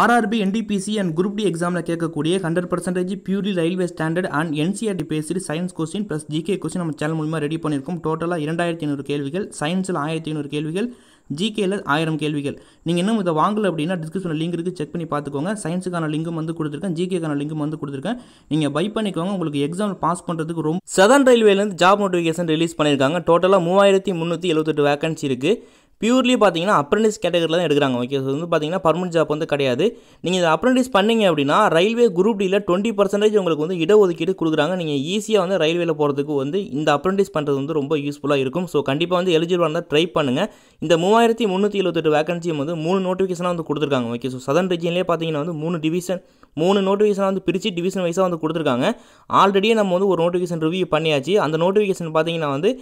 RRB NTPC and group D எக்ஸாமில் கேட்கக்கூடிய hundred percentage purely railway standard and NCERT based science question plus GK question நம்ம channel மூலமாக ready பண்ணியிருக்கோம் டோட்டலாக இரண்டாயிரத்தி ஐநூறு கேள்விகள் சயின்ஸில் ஆயிரத்தி ஐநூறு கேள்விகள் ஜிகேயில் ஆயிரம் கேள்விகள் நீங்கள் இன்னும் இதை வாங்கலை அப்படின்னா டிஸ்கிரிப்ஷனில் லிங்க் இருக்குது செக் பண்ணி பார்த்துக்கோங்க சயின்ஸுக்கான லிங்கும் வந்து கொடுத்துருக்கேன் ஜிகேக்கான லிங்கும் வந்து கொடுத்துருக்கேன் நீங்கள் பை பண்ணிக்கோங்க உங்களுக்கு எக்ஸாம் பாஸ் பண்ணுறதுக்கு ரொம்ப சதன் ரயில்வேலேருந்து ஜாப் நோட்டிஃபிகேஷன் ரிலீஸ் பண்ணியிருக்காங்க டோட்டலாக மூவாயிரத்தி முந்நூற்றி எழுபத்தெட்டு வேகன்சி இருக்குது பியூர்லி பார்த்தீங்கன்னா அப்ரண்டிஸ் கேட்டகரியில் தான் எடுக்கிறாங்க ஓகே ஸோ வந்து பார்த்தீங்கன்னா பர்மனெண்ட் ஜாப் வந்து கிடையாது நீங்கள் இதை அப்ரண்டிஸ் பண்ணீங்க அப்படின்னா ரயில்வே குரூப் டியில் டுவெண்ட்டி பர்சன்டேஜ் உங்களுக்கு வந்து இடஒதுக்கீடு கொடுக்குறாங்க நீங்கள் ஈஸியாக வந்து ரயில்வேல போகிறதுக்கு வந்து இந்த அப்ரண்டிஸ் பண்ணுறது வந்து ரொம்ப யூஸ்ஃபுல்லாக இருக்கும் ஸோ கண்டிப்பாக வந்து எலிஜிபிள் இருந்தால் ட்ரை பண்ணுங்கள் இந்த மூவாயிரத்தி முந்நூற்றி எழுபத்தெட்டு வேகன்சியும் வந்து மூணு நோட்டிஃபிகேஷனாக வந்து கொடுத்துருக்காங்க ஓகே ஸோ சதன் ரீஜன்லேயே பார்த்தீங்கன்னா வந்து மூணு டிவிஷன் மூணு நோட்டிஃபிகேஷனாக வந்து பிரித்து டிவிஷன் வைஸாக வந்து கொடுத்துருக்காங்க ஆல்ரெடியே நம்ம வந்து ஒரு நோட்டிஃபிகேஷன் ரிவ்யூ பண்ணியாச்சு அந்த நோட்டிஃபிகேஷன் பார்த்தீங்கன்னா வந்து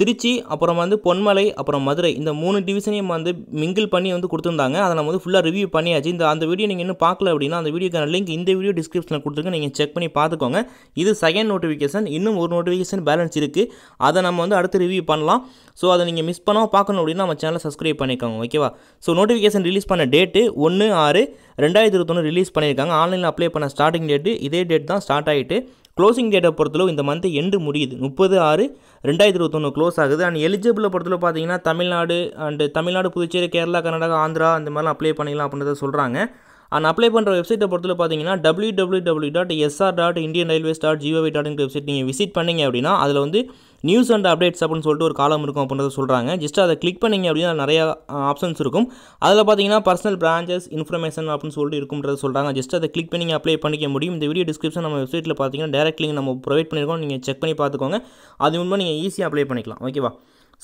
திருச்சி அப்புறம் வந்து பொன்மலை அப்புறம் மதுரை இந்த மூணு டிவிஷனையும் வந்து மிங்கிள் பண்ணி வந்து கொடுத்துருந்தாங்க அதை நம்ம வந்து ஃபுல்லாக ரிவ்யூ பண்ணியாச்சு இந்த அந்த வீடியோ நீங்கள் இன்னும் பார்க்கல அப்படின்னா அந்த வீடியோக்கான லிங்க் இந்த வீடியோ டிஸ்கிரிப்ஷனில் கொடுத்துருங்க நீங்கள் செக் பண்ணி பார்த்துக்கோங்க இது செகண்ட் நோட்டிஃபிகேஷன் இன்னும் ஒரு நோட்டிஃபிகேஷன் பேலன்ஸ் இருக்குது அதை நம்ம வந்து அடுத்து ரிவ்யூ பண்ணலாம் ஸோ அதை நீங்கள் மிஸ் பண்ணால் பார்க்கணும் அப்படின்னா நம்ம சேனலை சப்ஸ்கிரைப் பண்ணிக்கோங்க ஓகேவா ஸோ நோட்டிஃபிகேஷன் ரிலீஸ் பண்ண டேட்டு ஒன்று ஆறு ரெண்டாயிரத்தி இருபத்தொன்று ரிலீஸ் பண்ணியிருக்காங்க ஆன்லைனில் அப்ளை பண்ண ஸ்டார்டிங் டேட்டு இதே டேட் தான் ஸ்டார்ட் ஆகிட்டு க்ளோசிங் டேட்டை பொறுத்தளவு இந்த மந்த் எண்டு முடியுது முப்பது ஆறு ரெண்டாயிரத்தி இருபத்தொன்று க்ளோஸ் ஆகுது அண்ட் எலிஜிபிளை பொறுத்தளவு பார்த்தீங்கன்னா தமிழ்நாடு அண்டு தமிழ்நாடு புதுச்சேரி கேரளா கர்நாடகா ஆந்திரா அந்த மாதிரிலாம் அப்ளை பண்ணிக்கலாம் அப்படின்றத சொல்கிறாங்க அண்ட் அப்ளை பண்ணுற வெப்சைட்டை பொறுத்தவரை பார்த்தீங்கன்னா W W W dot SR dot Indian Railways dot gov dot in website நீங்கள் விசிட் பண்ணிங்க அப்படின்னா அதில் வந்து நியூஸ் அண்ட் அப்டேட்ஸ் அப்படின்னு சொல்லிட்டு ஒரு காலம் இருக்கும் அப்படின்றத சொல்கிறாங்க ஜஸ்ட் அதை கிளிக் பண்ணிங்க அப்படின்னா நிறையா ஆப்ஷன்ஸ் இருக்கும் அதில் பார்த்தீங்கன்னா பர்சனல் பிரான்ச்சஸ் இன்ஃபர்மேஷன் அப்படின்னு சொல்லிட்டு இருக்கும்ன்றத சொல்கிறாங்க ஜஸ்ட் அதை கிளிக் பண்ணி நீங்கள் அப்ளை பண்ணிக்க முடியும் இந்த வீடியோ டிஸ்கிரிப்ஷன் நம்ம வெப்சைட்டில் பார்த்தீங்கன்னா டேரக்ட் லிங்க் நம்ம ப்ரொவைட் பண்ணியிருக்கோம் நீங்கள் செக் பண்ணி பார்த்துக்கோங்க அது மூலமாக நீங்கள் ஈஸியாக அப்ளை பண்ணிக்கலாம் ஓகேவா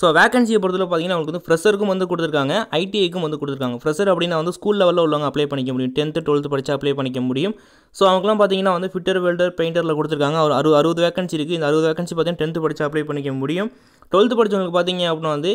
ஸோ வேகன்சியை பொறுத்தவரை பார்த்தீங்கன்னா அவங்களுக்கு வந்து ஃப்ரெஷருக்கும் வந்து கொடுத்துருக்காங்க ஐடிஐக்கும் வந்து கொடுத்துருக்காங்க ஃப்ரெஷர் அப்படின்னா வந்து ஸ்கூல் லெவலில் உள்ளவங்க அப்ளை பண்ணிக்க முடியும் டென்த்து டுவெல்த்து படிச்சா அப்ளை பண்ணிக்க முடியும் ஸோ அவங்களாம் பார்த்தீங்கன்னா வந்து ஃபிட்டர் வெல்டர் பெயிண்டரில் கொடுத்துருக்காங்க ஒரு அறுபது வேகன்சி இருக்குது இந்த அறுபது வேகன்சி பார்த்தீங்கன்னா டென்த்து படித்தா அப்ளை பண்ணிக்க முடியும் டுவெல்த்து படித்தவங்களுக்கு பார்த்தீங்க அப்படின்னா வந்து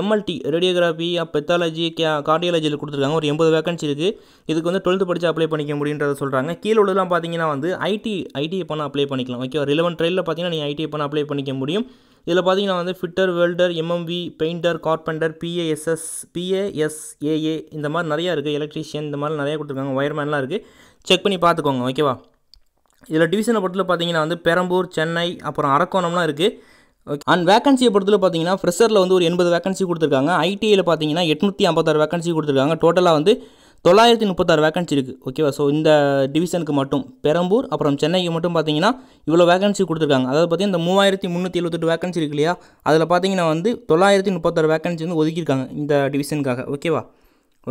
எம்எல்டி ரேடியோகிராஃபி பெத்தாலஜி கே கார்டியாலஜியில் கொடுத்துருக்காங்க ஒரு எண்பது வேகன்சி இருக்குது இதுக்கு வந்து டுவெல்த்து படித்து அப்ளை பண்ணிக்க முடியுன்றத சொல்கிறாங்க கீழே உள்ளதெல்லாம் பார்த்தீங்கன்னா வந்து ஐடி ஐடிஐ பண்ண அப்ளை பண்ணிக்கலாம் ஓகே ரிலவன் ட்ரெயிலில் பார்த்தீங்கன்னா நீங்கள் ஐடிஐ பண்ண அப்ளை பண்ணிக்க முடியும் இதில் பார்த்தீங்கன்னா வந்து fitter welder MMV painter carpenter BASS BASAA இந்த மாதிரி நிறையா இருக்குது எலக்ட்ரிஷியன் இந்த மாதிரி நிறையா கொடுத்துருக்காங்க ஒயர்மேன்லாம் இருக்குது செக் பண்ணி பார்த்துக்கோங்க ஓகேவா இதில் டிவிஷனை பொறுத்தல பார்த்தீங்கன்னா வந்து பெரம்பூர் சென்னை அப்புறம் அரக்கோணம்லாம் இருக்குது அண்ட் வேகன்சியை பொறுத்தல பார்த்தீங்கன்னா ஃப்ரெஷரில் வந்து ஒரு எண்பது வேகன்சி கொடுத்துருக்காங்க ஐடிஐயில் பார்த்தீங்கன்னா எட்நூற்றி ஐம்பத்தாறு வேகன்சி கொடுத்துருக்காங்க டோட்டலாக வந்து தொள்ளாயிரத்தி முப்பத்தாறு வேகன்சி இருக்குது ஓகேவா ஸோ இந்த டிவிஷனுக்கு மட்டும் பெரம்பூர் அப்புறம் சென்னைக்கு மட்டும் பார்த்தீங்கன்னா இவ்வளோ வேகன்சி கொடுத்துருக்காங்க அதாவது பார்த்தீங்கன்னா இந்த மூவாயிரத்தி முந்நூற்றி எழுபத்தெட்டு வேகன்சி இருக்கு இல்லையா அதில் பார்த்தீங்கன்னா வந்து தொள்ளாயிரத்தி முப்பத்தாறு வேகன்சி வந்து ஒதுக்கியிருக்காங்க இந்த டிவிஷனுக்காக ஓகேவா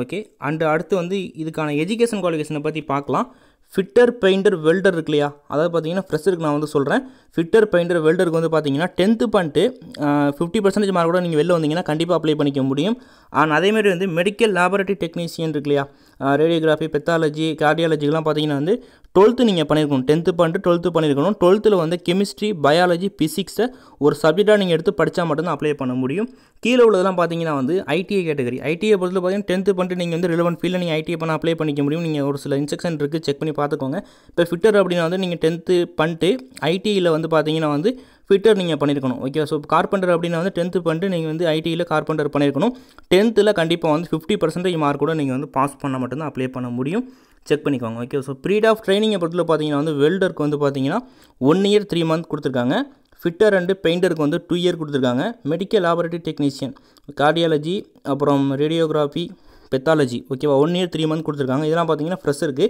ஓகே அண்டு அடுத்து வந்து இதுக்கான எஜுகேஷன் குவாலிஃபிகேஷனை பற்றி பார்க்கலாம் ஃபிட்டர் பெயிண்டர் வெல்டர் இருக்கு இல்லையா அதாவது பார்த்தீங்கன்னா ஃப்ரெஷருக்கு நான் வந்து சொல்கிறேன் ஃபிட்டர் பெயிண்டர் வெல்டருக்கு வந்து பார்த்தீங்கன்னா டென்த்து பண்ணிட்டு ஃபிஃப்டி பர்சன்டேஜ் மார்க் கூட நீங்கள் வெளில வந்தீங்கன்னா கண்டிப்பாக அப்ளை பண்ணிக்க முடியும் அண்ட் அதேமாரி வந்து மெடிக்கல் லேபரேட்டரி டெக்னீஷியன் இருக்கு இல்லையா ரேடியோகிராஃபி பெத்தாலஜி கார்டியாலஜிக்கெலாம் பார்த்தீங்கன்னா வந்து டுவெல்த்து நீங்கள் பண்ணியிருக்கணும் டென்த்து பண்ணிட்டு டுவெல்த்து பண்ணியிருக்கணும் டுவெல்த்தில் வந்து கெமிஸ்ட்ரி பயாலஜி ஃபிசிக்ஸை ஒரு சப்ஜெக்டாக நீங்கள் எடுத்து படித்தா மட்டும்தான் அப்ளை பண்ண முடியும் கீழே உள்ளதெல்லாம் பார்த்தீங்கன்னா வந்து ஐடிஐ கேட்டகரி ஐடிஐ பொறுத்து பார்த்தீங்கன்னா டென்த்து பண்ணிட்டு நீங்கள் வந்து ரிலவன் ஃபீல்டில் நீங்கள் ஐடிஐ பண்ண அப்ளை பண்ணிக்க முடியும் நீங்கள் ஒரு சில இன்ஸ்ட்ரக்ஷன் இருக்குது செக் பண்ணி பார்த்துக்கோங்க இப்போ ஃபிட்டர் அப்படின்னா வந்து நீங்கள் டென்த்து பண்ணிட்டு ஐடிஐயில் வந்து பார்த்தீங்கன்னா வந்து ஃபிட்டர் நீங்கள் பண்ணியிருக்கணும் ஓகே ஸோ கார்பெண்டர் அப்படின்னா வந்து டென்த்து பண்ணிட்டு நீங்கள் வந்து ஐடியில் கார்பெண்டர் பண்ணியிருக்கணும் டென்த்தில் கண்டிப்பாக வந்து ஃபிஃப்டி பர்சன்டேஜ் மார்க் கூட நீங்கள் வந்து பாஸ் பண்ணால் மட்டும்தான் அப்ளை பண்ண முடியும் செக் பண்ணிக்கோங்க ஓகே ஸோ ப்ரீட் ஆஃப் ட்ரைனிங்கை பொறுத்தவரை பார்த்தீங்கன்னா வந்து வெல்டருக்கு வந்து பார்த்தீங்கன்னா ஒன் இயர் த்ரீ மந்த் கொடுத்துருக்காங்க ஃபிட்டர் அண்டு பெயிண்டருக்கு வந்து டூ இயர் கொடுத்துருக்காங்க மெடிக்கல் லேபரேட்டரி டெக்னீஷியன் கார்டியாலஜி அப்புறம் ரேடியோகிராஃபி பெத்தாலஜி ஓகேவா ஒன் இயர் த்ரீ மந்த் கொடுத்துருக்காங்க இதெல்லாம் பார்த்தீங்கன்னா ஃப்ரெஷ் இருக்குது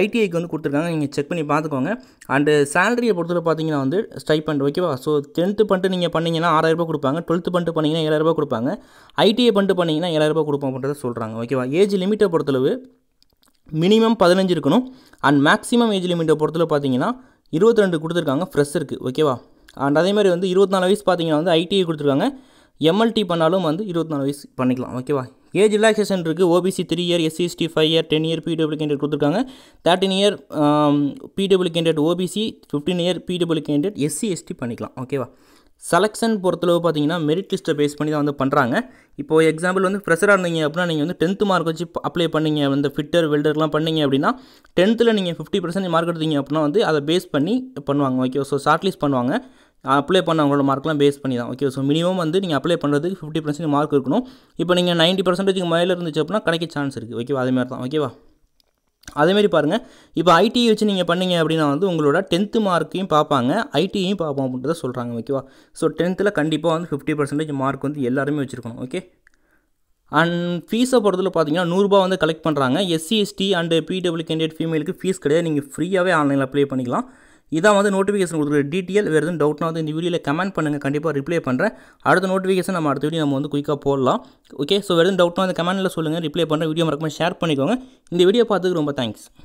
ஐடிஐக்கு வந்து கொடுத்துருக்காங்க நீங்கள் செக் பண்ணி பார்த்துக்கோங்க அண்டு சேலரியை பொறுத்தவரை பார்த்தீங்கன்னா வந்து ஸ்டைபண்ட் ஓகேவா ஸோ டென்த்து பண்ணிட்டு நீங்கள் பண்ணிங்கன்னா ஆறாயிரரூபா கொடுப்பாங்க டுவெல்த்து பண்ணிட்டு பண்ணிங்கன்னா ரூபா கொடுப்பாங்க ஐடிஐ பண்ணிட்டு பண்ணிங்கன்னா ஏழாயிரரூபா கொடுப்போம் அப்படின்றத சொல்கிறாங்க ஓகேவா ஏஜ் லிமிட்டை பொறுத்தளவு மினிமம் பதினஞ்சு இருக்கணும் அண்ட் மேக்ஸிமம் ஏஜ் லிமிட்டை பொறுத்தளவு பார்த்தீங்கன்னா இருபத்தி ரெண்டு கொடுத்துருக்காங்க ஃப்ரெஷ் இருக்குது ஓகேவா அண்ட் அதே மாதிரி வந்து இருபத்தி நாலு வயசு பார்த்தீங்கன்னா வந்து ஐடிஐ கொடுத்துருக்காங்க எம்எல்டி பண்ணாலும் வந்து இருபத்தி நாலு வயசு பண்ணிக்கலாம் ஓகேவா ஏஜ் ரிலாக்ஸேஷன் இருக்குது OBC three year SC ST five year ten year PW candidate கொடுத்துருக்காங்க thirteen year PW candidate OBC fifteen year PW candidate SC ST பண்ணிக்கலாம் ஓகேவா செலெக்ஷன் பொறுத்தளவு பார்த்தீங்கன்னா மெரிட் லிஸ்ட்டை பேஸ் பண்ணி தான் வந்து பண்ணுறாங்க இப்போது எக்ஸாம்பிள் வந்து ஃப்ரெஷராக இருந்தீங்க அப்படின்னா நீங்கள் வந்து டென்த்து மார்க் வச்சு அப்ளை பண்ணிங்க அந்த ஃபிட்டர் வெல்டர்லாம் பண்ணிங்க அப்படின்னா டென்த்தில் நீங்கள் ஃபிஃப்டி பர்சன்ட் மார்க் எடுத்தீங்க அப்படின்னா வந்து அதை பேஸ் பண்ணி பண்ணுவாங்க ஓகே ஸோ ஷார்ட் லிஸ்ட் பண்ணுவாங்க அப்ளை பண்ண அவங்களோட மார்க்லாம் பேஸ் பண்ணி தான் ஓகே ஸோ மினிமம் வந்து நீங்கள் அப்ளை பண்ணுறதுக்கு ஃபிஃப்டி பர்சன்ட் மார்க் இருக்கணும் இப்போ நீங்கள் நைன்ட்டி பர்சன்டேஜ்க்கு மேலே இருந்துச்சு அப்படின்னா கிடைக்க சான்ஸ் இருக்குது ஓகேவா மாதிரி தான் ஓகேவா அதேமாரி பாருங்கள் இப்போ ஐடி வச்சு நீங்கள் பண்ணீங்க அப்படின்னா வந்து உங்களோட டென்த்து மார்க்கையும் பார்ப்பாங்க ஐடியையும் பார்ப்போம் அப்படின்றத சொல்கிறாங்க ஓகேவா ஸோ டென்த்தில் கண்டிப்பாக வந்து ஃபிஃப்டி பர்சன்டேஜ் மார்க் வந்து எல்லாருமே வச்சுருக்கணும் ஓகே அண்ட் ஃபீஸை பொறுத்தவரை பார்த்தீங்கன்னா நூறுரூபா வந்து கலெக்ட் பண்ணுறாங்க SC ST and PW candidate ஃபீமேலுக்கு ஃபீஸ் கிடையாது நீங்கள் ஃப்ரீயாகவே ஆன்லைனில் அப்ளை பண்ணிக்கலாம் இதான் வந்து நோட்டிஃபிகேஷன் கொடுக்குற டீட்டெயில் வேறு எதுவும் டவுட்னா வந்து இந்த வீடியோவில் கமெண்ட் பண்ணுங்கள் கண்டிப்பாக ரிப்ளை பண்ணுறேன் அடுத்த நோட்டிஃபிகேஷன் நம்ம அடுத்த வீடியோ நம்ம வந்து குயிக்காக போடலாம் ஓகே ஸோ வேறு எதுவும் டவுட்னா அந்த கமெண்ட்டில் சொல்லுங்கள் ரிப்ளை பண்ணுறேன் வீடியோ மறக்காம ஷேர் பண்ணிக்கோங்க இந்த வீடியோ பார்த்துக்கு ரொம்ப தேங்க்ஸ்